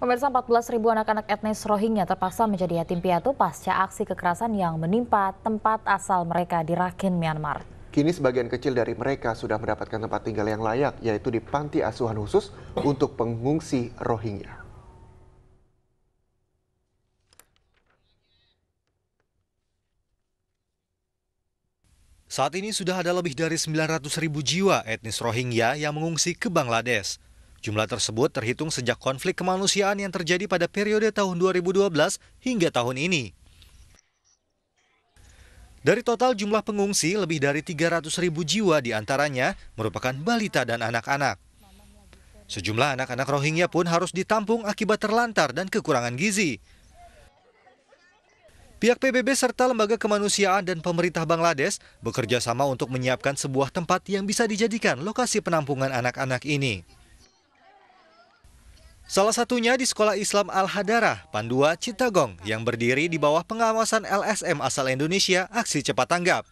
Pemirsa 14 ribu anak-anak etnis Rohingya terpaksa menjadi yatim piatu pasca aksi kekerasan yang menimpa tempat asal mereka di Rakhine, Myanmar. Kini sebagian kecil dari mereka sudah mendapatkan tempat tinggal yang layak, yaitu di panti asuhan khusus untuk pengungsi Rohingya. Saat ini sudah ada lebih dari 900 ribu jiwa etnis Rohingya yang mengungsi ke Bangladesh. Jumlah tersebut terhitung sejak konflik kemanusiaan yang terjadi pada periode tahun 2012 hingga tahun ini. Dari total jumlah pengungsi, lebih dari 300 ribu jiwa diantaranya merupakan balita dan anak-anak. Sejumlah anak-anak Rohingya pun harus ditampung akibat terlantar dan kekurangan gizi. Pihak PBB serta lembaga kemanusiaan dan pemerintah Bangladesh bekerja sama untuk menyiapkan sebuah tempat yang bisa dijadikan lokasi penampungan anak-anak ini. Salah satunya di Sekolah Islam Al-Hadarah, Pandua, Citagong yang berdiri di bawah pengawasan LSM asal Indonesia Aksi Cepat Tanggap.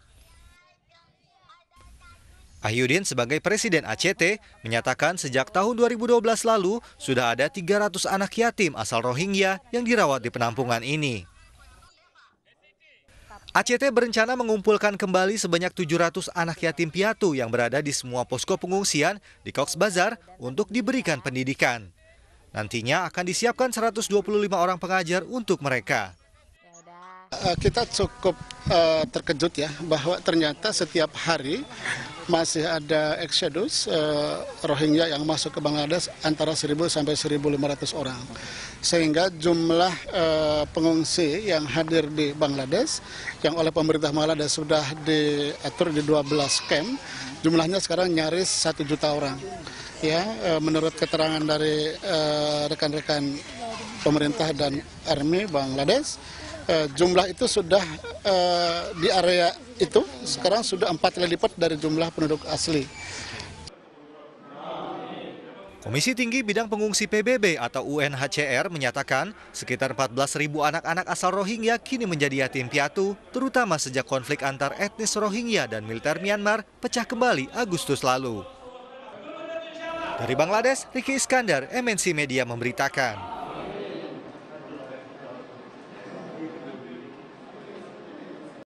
Ahyudin sebagai Presiden ACT menyatakan sejak tahun 2012 lalu sudah ada 300 anak yatim asal Rohingya yang dirawat di penampungan ini. ACT berencana mengumpulkan kembali sebanyak 700 anak yatim piatu yang berada di semua posko pengungsian di Cox Bazar untuk diberikan pendidikan. Nantinya akan disiapkan 125 orang pengajar untuk mereka. Eh, kita cukup uh, terkejut ya bahwa ternyata setiap hari masih ada exodus uh, Rohingya yang masuk ke Bangladesh antara 1.000 sampai 1.500 orang. Sehingga jumlah uh, pengungsi yang hadir di Bangladesh yang oleh pemerintah Bangladesh sudah diatur di 12 camp, jumlahnya sekarang nyaris 1 juta orang ya eh, menurut keterangan dari eh, rekan-rekan pemerintah dan army Bangladesh eh, jumlah itu sudah di area itu sekarang sudah empat kali lipat dari jumlah penduduk asli. Komisi Tinggi Bidang Pengungsi PBB atau UNHCR menyatakan sekitar 14.000 anak-anak asal Rohingya kini menjadi yatim piatu, terutama sejak konflik antar etnis Rohingya dan militer Myanmar pecah kembali Agustus lalu. Dari Bangladesh, Ricky Iskandar, MNC Media memberitakan.